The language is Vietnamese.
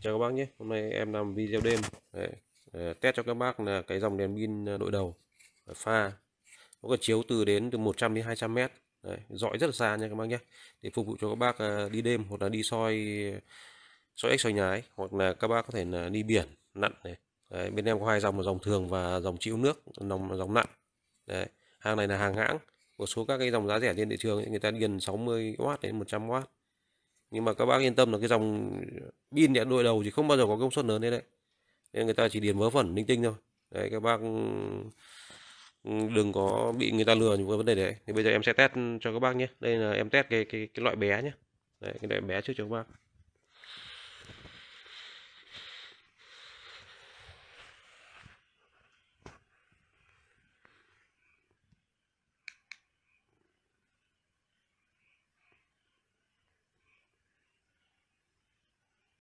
chào các bác nhé hôm nay em làm video đêm để ờ, test cho các bác là cái dòng đèn pin ờ, đội đầu ờ, pha nó có chiếu từ đến từ 100 đến 200 mét Đấy. dọi rất là xa nha các bác nhé để phục vụ cho các bác đi đêm hoặc là đi soi soi ếch soi nhái hoặc là các bác có thể là đi biển nặn này Đấy. bên em có hai dòng một dòng thường và dòng chịu nước dòng dòng nặng Đấy. hàng này là hàng hãng một số các cái dòng giá rẻ trên thị trường người ta điền 60W đến 100W nhưng mà các bác yên tâm là cái dòng pin điện đội đầu thì không bao giờ có công suất lớn đấy đấy nên người ta chỉ điền vớ vẩn linh tinh thôi đấy các bác ừ, đừng có bị người ta lừa những vấn đề đấy thì bây giờ em sẽ test cho các bác nhé đây là em test cái cái, cái loại bé nhé đấy, cái loại bé trước cho các bác